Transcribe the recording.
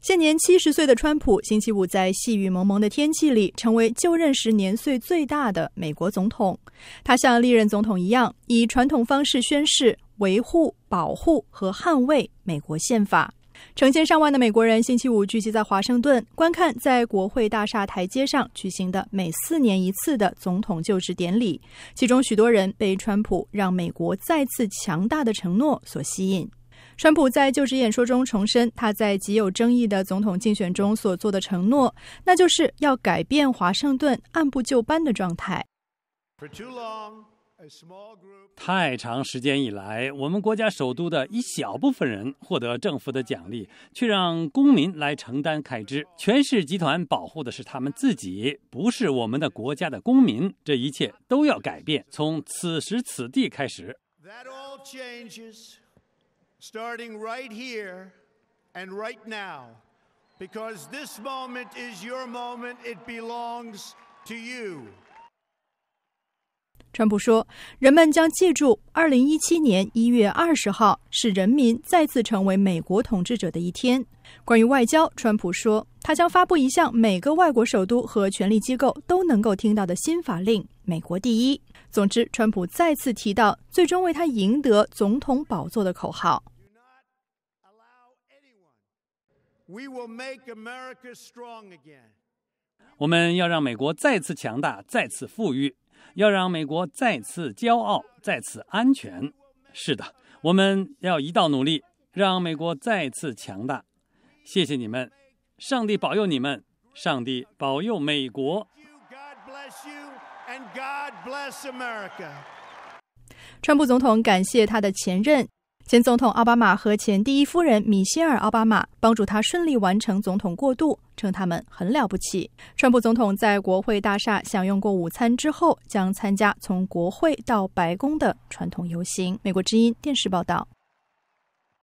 现年七十岁的川普，星期五在细雨蒙蒙的天气里，成为就任时年岁最大的美国总统。他像历任总统一样，以传统方式宣誓，维护、保护和捍卫美国宪法。成千上万的美国人星期五聚集在华盛顿，观看在国会大厦台阶上举行的每四年一次的总统就职典礼，其中许多人被川普让美国再次强大的承诺所吸引。川普在就职演说中重申，他在极有争议的总统竞选中所做的承诺，那就是要改变华盛顿按部就班的状态。太长时间以来，我们国家首都的一小部分人获得政府的奖励，却让公民来承担开支。全市集团保护的是他们自己，不是我们的国家的公民。这一切都要改变，从此时此地开始。starting right here and right now because this moment is your moment it belongs to you。川普说，人们将记住2017年1月20号是人民再次成为美国统治者的一天。关于外交，川普说，他将发布一项每个外国首都和权力机构都能够听到的新法令，美国第一。总之，川普再次提到最终为他赢得总统宝座的口号。we will make america strong again。我们要让美国再次强大，再次富裕；要让美国再次骄傲，再次安全。是的，我们要一道努力，让美国再次强大。谢谢你们，上帝保佑你们，上帝保佑美国。川普总统感谢他的前任。前总统奥巴马和前第一夫人米歇尔·奥巴马帮助他顺利完成总统过渡，称他们很了不起。川普总统在国会大厦享用过午餐之后，将参加从国会到白宫的传统游行。美国之音电视报道。